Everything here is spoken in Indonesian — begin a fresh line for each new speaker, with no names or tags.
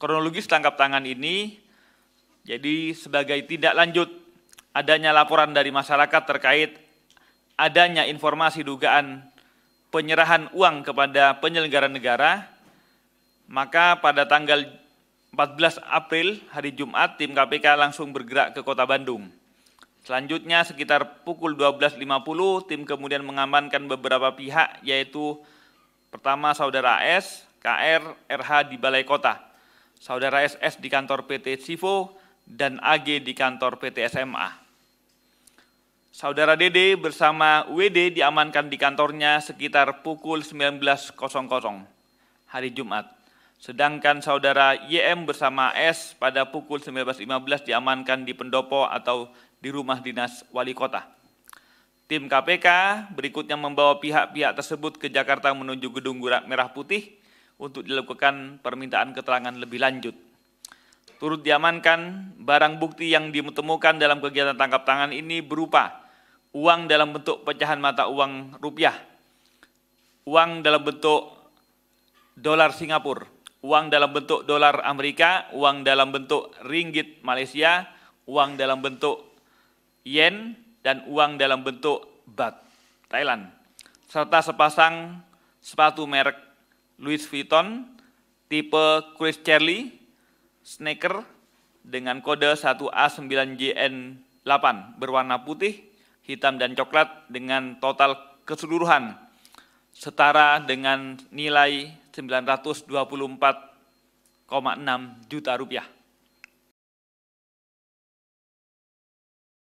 kronologis tangkap tangan ini jadi sebagai tidak lanjut adanya laporan dari masyarakat terkait adanya informasi dugaan penyerahan uang kepada penyelenggara negara, maka pada tanggal 14 April hari Jumat tim KPK langsung bergerak ke Kota Bandung. Selanjutnya sekitar pukul 12.50 tim kemudian mengamankan beberapa pihak yaitu pertama saudara AS, KR, RH di Balai Kota saudara SS di kantor PT Sivo, dan AG di kantor PT SMA. Saudara Dede bersama WD diamankan di kantornya sekitar pukul 19.00 hari Jumat. Sedangkan saudara YM bersama S pada pukul 19.15 diamankan di pendopo atau di rumah dinas wali kota. Tim KPK berikutnya membawa pihak-pihak tersebut ke Jakarta menuju gedung Merah Putih untuk dilakukan permintaan keterangan lebih lanjut. Turut diamankan barang bukti yang ditemukan dalam kegiatan tangkap tangan ini berupa uang dalam bentuk pecahan mata uang rupiah, uang dalam bentuk dolar Singapura, uang dalam bentuk dolar Amerika, uang dalam bentuk ringgit Malaysia, uang dalam bentuk yen, dan uang dalam bentuk bat Thailand, serta sepasang sepatu merek Louis Vuitton, tipe Chris Charlie, sneaker dengan kode 1A9JN8 berwarna putih, hitam dan coklat dengan total keseluruhan setara dengan nilai 924,6 juta rupiah.